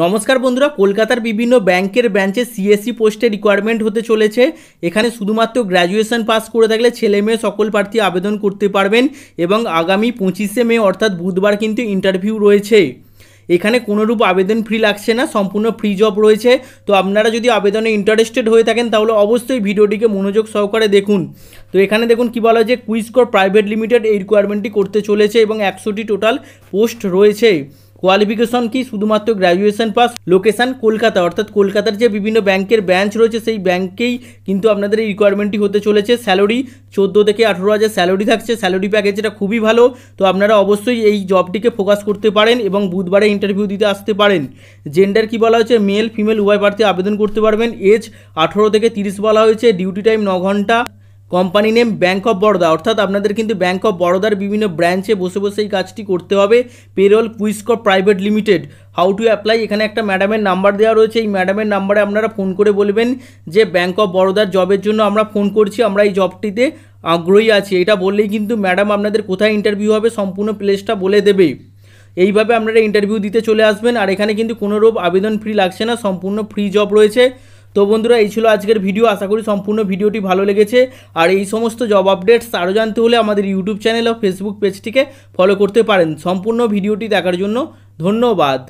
নমস্কার বন্ধুরা কলকাতার বিভিন্ন ব্যাংকের ব্রাঞ্চে সিএসসি e পোস্টে রিকোয়ারমেন্ট হতে চলেছে এখানে শুধুমাত্র গ্র্যাজুয়েশন পাস করে থাকলে ছেলে মেয়ে সকল প্রার্থী আবেদন করতে পারবেন এবং আগামী পঁচিশে মে অর্থাৎ বুধবার কিন্তু ইন্টারভিউ রয়েছে এখানে কোনোরূপ আবেদন ফ্রি লাগছে না সম্পূর্ণ ফ্রি জব রয়েছে তো আপনারা যদি আবেদনে ইন্টারেস্টেড হয়ে থাকেন তাহলে অবশ্যই ভিডিওটিকে মনোযোগ সহকারে দেখুন তো এখানে দেখুন কী বলা যে কুইজকোর প্রাইভেট লিমিটেড এই রিকোয়ারমেন্টটি করতে চলেছে এবং একশোটি টোটাল পোস্ট রয়েছে কোয়ালিফিকেশন কি শুধুমাত্র গ্র্যাজুয়েশন পাস লোকেশান কলকাতা অর্থাৎ কলকাতার যে বিভিন্ন ব্যাংকের ব্রাঞ্চ রয়েছে সেই ব্যাংকেই কিন্তু আপনাদের এই রিকোয়ারমেন্টটি হতে চলেছে স্যালারি চোদ্দো থেকে আঠেরো হাজার স্যালারি থাকছে স্যালারি প্যাকেজটা খুবই ভালো তো আপনারা অবশ্যই এই জবটিকে ফোকাস করতে পারেন এবং বুধবারে ইন্টারভিউ দিতে আসতে পারেন জেন্ডার কি বলা হয়েছে মেল ফিমেল উভয় প্রার্থী আবেদন করতে পারবেন এজ আঠেরো থেকে তিরিশ বলা হয়েছে ডিউটি টাইম ন ঘন্টা company name bank of Baroda অর্থাৎ আপনাদের কিন্তু ব্যাঙ্ক অফ বরোদার বিভিন্ন ব্রাঞ্চে বসে বসে এই কাজটি করতে হবে পেরোল কুইসকপ private limited how to apply এখানে একটা ম্যাডামের নাম্বার দেওয়া রয়েছে এই ম্যাডামের নাম্বারে আপনারা ফোন করে বলবেন যে ব্যাঙ্ক অফ বরোদার জবের জন্য আমরা ফোন করছি আমরা এই জবটিতে আগ্রহী আছি এটা বললেই কিন্তু ম্যাডাম আপনাদের কোথায় ইন্টারভিউ হবে সম্পূর্ণ প্লেসটা বলে দেবে এইভাবে আপনারা ইন্টারভিউ দিতে চলে আসবেন আর এখানে কিন্তু কোনোরূপ আবেদন ফ্রি লাগছে না সম্পূর্ণ ফ্রি জব রয়েছে তো বন্ধুরা এই ছিল আজকের ভিডিও আশা করি সম্পূর্ণ ভিডিওটি ভালো লেগেছে আর এই সমস্ত জব আপডেটস আরও জানতে হলে আমাদের ইউটিউব চ্যানেল ও ফেসবুক পেজটিকে ফলো করতে পারেন সম্পূর্ণ ভিডিওটি দেখার জন্য ধন্যবাদ